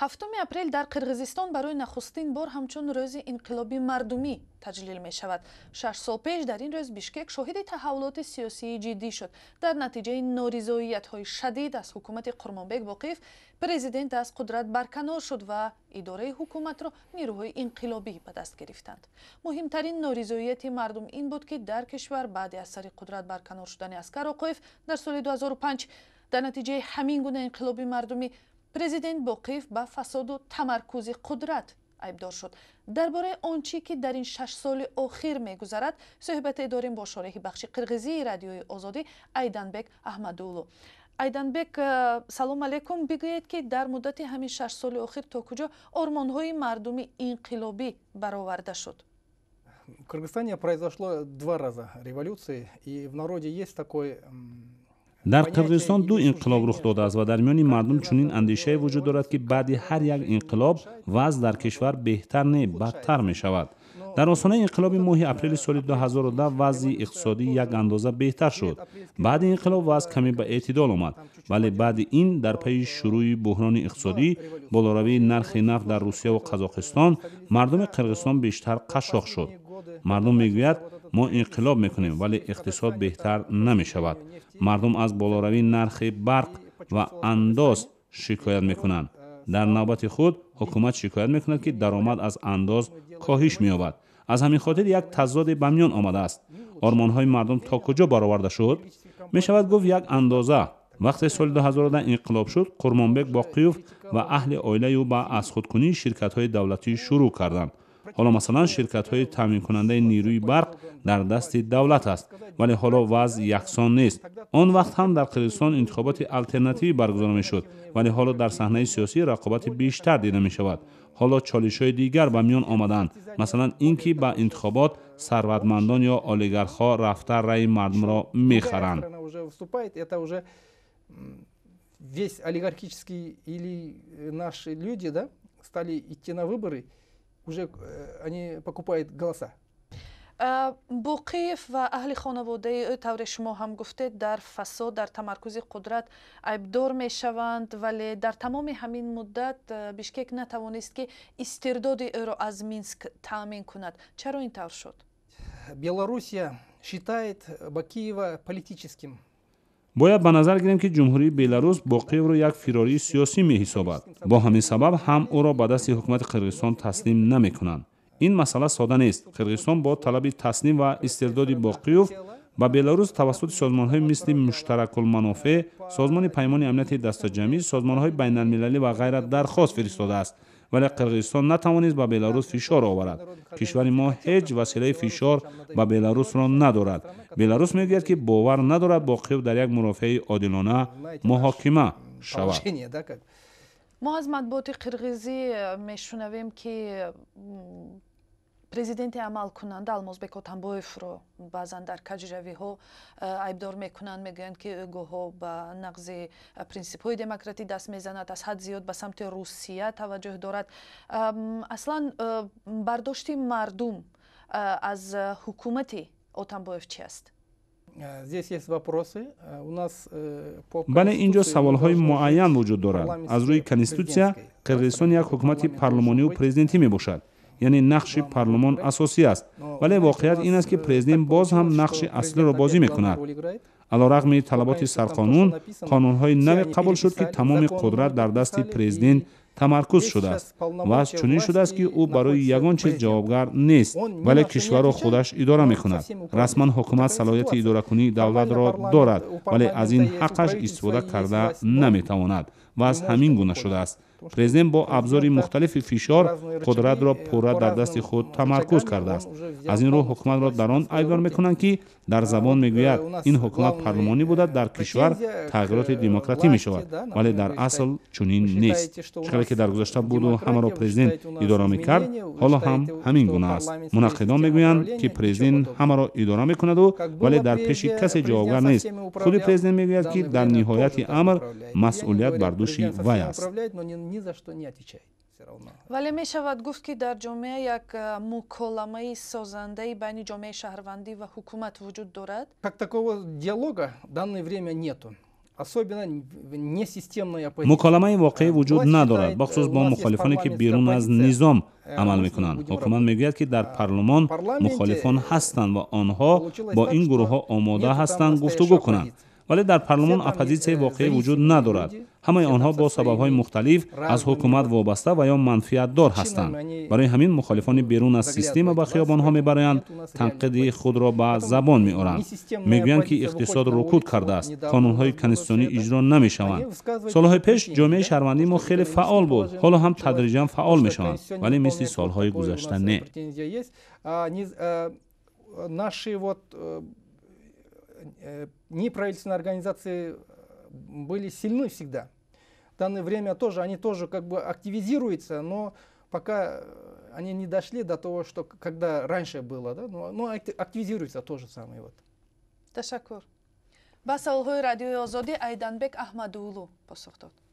ҳафтуми апрел дар қирғизистон барои нахустин бор ҳамчун рӯзи инқилоби мардумӣ таҷлил мешавад шаш сол пеш дар ин рӯз бишкек шоҳиди таҳаввулоти сиёсии ҷиддӣ шуд дар натиҷаи норизоиятҳои шадид аз ҳукумати қурмонбек боқиев президент аз қудрат барканор шуд ва идораи ҳукуматро нирӯҳои инқилобӣ ба даст гирифтанд муҳимтарин норизоияти мардум ин буд ки дар кишвар баъди аз сари қудрат барканор шудани аскар оқоев дар соли 205 дар натиҷаи ҳамин гуна инқилоби мардумӣ президент боқиев ба фасоду тамаркузи қудрат айбдор шуд дар бораи он чи ки дар ин шаш соли охир мегузарад суҳбате дорем бо шориҳи бахши қирғизии радиои озодӣ айданбек аҳмадулу айданбек э, салом алейкум бигӯед ки дар муддати ҳамин шаш соли охир то куҷо ормонҳои мардуми инқилобӣ бароварда шуд в кыргызстане произошло два раза революции и в народе есть такой м... در قرغستان دو انقلاب رخ داده است و در میان مردم چنین اندیشه وجود دارد که بعد هر یک انقلاب وضع در کشور بهتر نه بدتر می شود در آستانه انقلاب ماه اپریل سال 2010 وضع اقتصادی یک اندازه بهتر شد بعد انقلاب وضع کمی به اعتدال آمد ولی بعد این در پی شروع بحران اقتصادی بالاروی نرخ نفت در روسیه و قزاقستان مردم قرغستان بیشتر قشاق شد مردم میگوید ما انقلاب میکنیم ولی اقتصاد بهتر نمی شود مردم از بالاروی نرخ برق و انداز شکایت میکنند در نوبت خود حکومت شکایت میکند که درآمد از انداز کاهش مییابد از همین خاطر یک تضاد به آمده است های مردم تا کجا برآورده شد می شود گفت یک اندازه وقتی سال 2010 انقلاب شد قرمانبک قیوف و اهل آیله او با از خودکنی شرکت های دولتی شروع کردند حالا مثلا شرکت های تامین کننده نیروی برق در دست دولت است ولی حالا وضع یکسان نیست آن وقت هم در قریستان انتخابات الटरनेटیو برگزار می شد ولی حالا در صحنه سیاسی رقابت بیشتر دیده می شود حالا چالش های دیگر به میان آمدند مثلا اینکه با انتخابات ثروتمندان یا اولیگارخا رفتار رای رأی مردم را می خرند весь олигархический или э, наши люди, да, стали идти уже э, они покупают голоса. Э, боқиев ва аҳли хонаводаи ӯ тавре шумо ҳам гуфтед дар фасод дар тамаркузи қудрат айбдор мешаванд вале дар тамоми ҳамин муддат э, бишкек натавонист ки истирдоди ӯро аз минск таъмин кунад чаро ин тавр шуд белоруссия считает бакиева политическим باید به نظر گیریم که جمهوری بلاروس باقیو را یک فراری سیاسی می حسابد با همین سبب هم او را به دست حکومت قرقیزستان تسلیم نمی کنند این مسئله ساده نیست قرقیزستان با طلب تسلیم و استرداد باقیوف و بلاروس توسط سازمان های مثل مشترک المنافع سازمان پیمان امنیت دست جمعی سازمان های بین المللی و غیره درخواست فرستاده است ولی قرغیستان نتوانست به بلاروس فشار آورد کشور ما هیچ وسیله فشار به بلاروس را ندارد بلاروس میگوید که باور ندارد با قیو در یک مرافعه عادلانه محاکمه شود ما از مطبوعات قرغیزی میشنویم که президенти амалкунанда алмозбек отамбоевро баъзан дар каҷравиҳо э, айбдор мекунанд мегӯянд ки ӯ гоҳо ба нағзи э, принсипҳои демократӣ даст мезанад аз ҳад зиёд ба самти русия таваҷҷӯҳ дорад аслан э, бардошти мардум аз ҳукумати отамбоев чи аст бале инҷо саволҳои муайян вуҷуд дорад аз рӯи конститутсия қирғизистон як ҳукумати парлумониву президентӣ мебошад یعنی نقش پارلمان اساسی است ولی واقعیت این است که پرزیدنت باز هم نقش اصلی را بازی میکند علیرغم طلبات سرقانون های نو یعنی قبول شد که تمام قدرت در دست پرزیدنت تمرکز شده است و از چنین شده است که او برای یگان چیز جوابگر نیست ولی کشور را خودش اداره می کند رسما حکومت صلاحیت اداره کنی دولت را دارد ولی از این حقش استفاده کرده نمی تواند و از همین گونه شده است پریزیدن با ابزاری مختلف فشار قدرت را پورا در دست خود تمرکز کرده است از این رو حکومت را در آن ایوار میکنند که در زبان میگوید این حکومت پارلمانی بوده در کشور تغییرات دموکراتی می شود ولی در اصل چنین نیست چقدر که در گذشته بود و همه را پرزیدنت اداره میکرد حالا هم همین گونه است منقدان میگویند که پریزیدن همه را اداره میکند و ولی در پیش کسی جوابگر نیست خود پرزیدنت میگوید که در نهایت امر مسئولیت بر دوش وی است ни за что не отвечает. ولی می شود گفت که در جامعه یک مکالمه سازنده بین جامعه شهروندی و حکومت وجود دارد؟ как такого диалога в данное время нету. مکالمه واقعی وجود ندارد بخصوص با مخالفانی که بیرون از نظام عمل میکنند حکومت میگوید که در پارلمان مخالفان هستند و آنها با این گروه ها آماده هستند گفتگو کنند ولی در پارلمان اپوزیسیای واقعی وجود ندارد همه آنها با سبب های مختلف از حکومت وابسته و یا منفیت دار هستند برای همین مخالفان خب، بیرون از سیستم به خیابان ها میبرند تنقید خود را به زبان می آورند میگویند که اقتصاد رکود کرده است یعنی های کنستیتوسی اجرا نمیشوند سالهای پیش جامعه شهروندی ما خیلی فعال بود حالا هم تدریجا فعال می شوند، ولی مثل سالهای گذشته نه Э, неправительственные организации э, были сильны всегда. В данное время тоже, они тоже как бы активизируются, но пока э, они не дошли до того, что когда раньше было, да, но, но активизируется то же самое. Вот. Ташакур. Басалгой радио Озоди Айданбек Ахмадуулу посохтот.